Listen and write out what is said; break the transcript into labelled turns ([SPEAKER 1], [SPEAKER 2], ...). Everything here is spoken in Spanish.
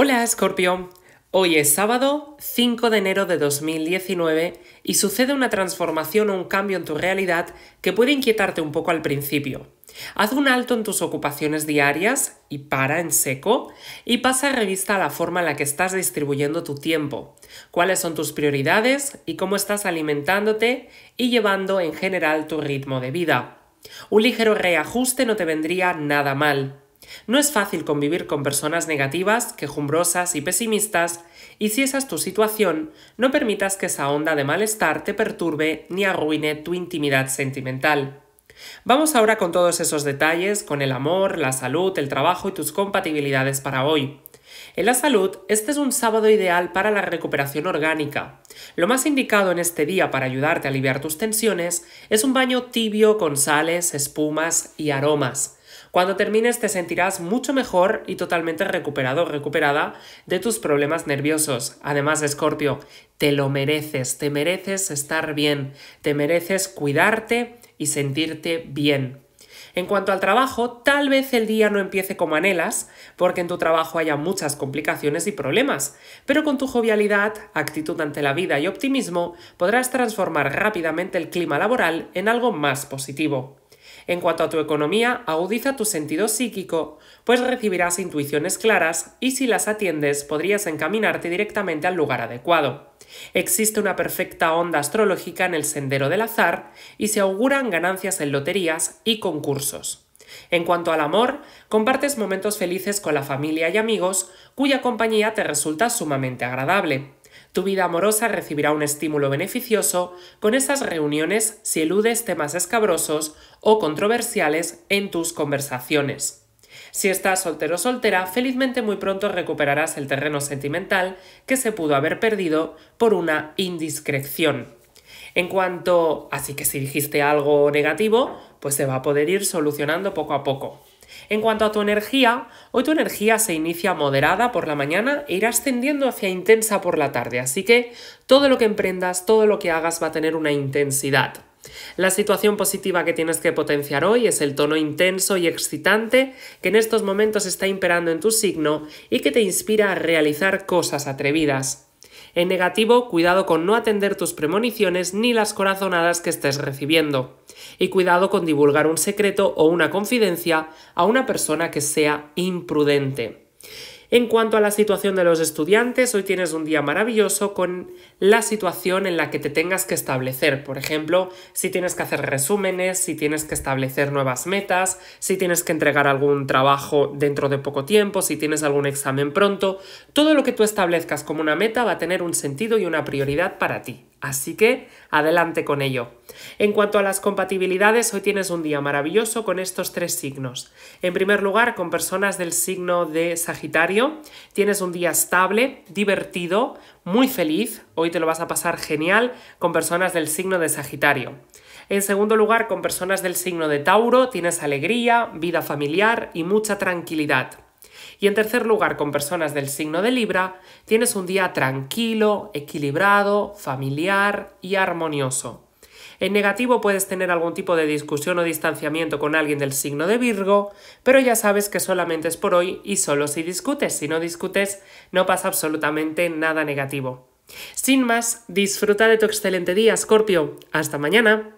[SPEAKER 1] Hola Escorpio, hoy es sábado 5 de enero de 2019 y sucede una transformación o un cambio en tu realidad que puede inquietarte un poco al principio. Haz un alto en tus ocupaciones diarias y para en seco y pasa revista a la forma en la que estás distribuyendo tu tiempo, cuáles son tus prioridades y cómo estás alimentándote y llevando en general tu ritmo de vida. Un ligero reajuste no te vendría nada mal. No es fácil convivir con personas negativas, quejumbrosas y pesimistas, y si esa es tu situación, no permitas que esa onda de malestar te perturbe ni arruine tu intimidad sentimental. Vamos ahora con todos esos detalles, con el amor, la salud, el trabajo y tus compatibilidades para hoy. En la salud, este es un sábado ideal para la recuperación orgánica. Lo más indicado en este día para ayudarte a aliviar tus tensiones es un baño tibio con sales, espumas y aromas. Cuando termines te sentirás mucho mejor y totalmente recuperado o recuperada de tus problemas nerviosos. Además, Escorpio, te lo mereces, te mereces estar bien, te mereces cuidarte y sentirte bien. En cuanto al trabajo, tal vez el día no empiece como anhelas, porque en tu trabajo haya muchas complicaciones y problemas, pero con tu jovialidad, actitud ante la vida y optimismo podrás transformar rápidamente el clima laboral en algo más positivo. En cuanto a tu economía, agudiza tu sentido psíquico, pues recibirás intuiciones claras y si las atiendes podrías encaminarte directamente al lugar adecuado. Existe una perfecta onda astrológica en el sendero del azar y se auguran ganancias en loterías y concursos. En cuanto al amor, compartes momentos felices con la familia y amigos cuya compañía te resulta sumamente agradable. Tu vida amorosa recibirá un estímulo beneficioso con esas reuniones si eludes temas escabrosos o controversiales en tus conversaciones. Si estás soltero o soltera, felizmente muy pronto recuperarás el terreno sentimental que se pudo haber perdido por una indiscreción. En cuanto, así que si dijiste algo negativo, pues se va a poder ir solucionando poco a poco. En cuanto a tu energía, hoy tu energía se inicia moderada por la mañana e irá ascendiendo hacia intensa por la tarde, así que todo lo que emprendas, todo lo que hagas va a tener una intensidad. La situación positiva que tienes que potenciar hoy es el tono intenso y excitante que en estos momentos está imperando en tu signo y que te inspira a realizar cosas atrevidas. En negativo, cuidado con no atender tus premoniciones ni las corazonadas que estés recibiendo. Y cuidado con divulgar un secreto o una confidencia a una persona que sea imprudente. En cuanto a la situación de los estudiantes, hoy tienes un día maravilloso con la situación en la que te tengas que establecer. Por ejemplo, si tienes que hacer resúmenes, si tienes que establecer nuevas metas, si tienes que entregar algún trabajo dentro de poco tiempo, si tienes algún examen pronto, todo lo que tú establezcas como una meta va a tener un sentido y una prioridad para ti. Así que adelante con ello. En cuanto a las compatibilidades, hoy tienes un día maravilloso con estos tres signos. En primer lugar, con personas del signo de Sagitario, tienes un día estable, divertido, muy feliz, hoy te lo vas a pasar genial con personas del signo de Sagitario. En segundo lugar, con personas del signo de Tauro, tienes alegría, vida familiar y mucha tranquilidad. Y en tercer lugar, con personas del signo de Libra, tienes un día tranquilo, equilibrado, familiar y armonioso. En negativo puedes tener algún tipo de discusión o distanciamiento con alguien del signo de Virgo, pero ya sabes que solamente es por hoy y solo si discutes. Si no discutes, no pasa absolutamente nada negativo. Sin más, disfruta de tu excelente día, Scorpio. Hasta mañana.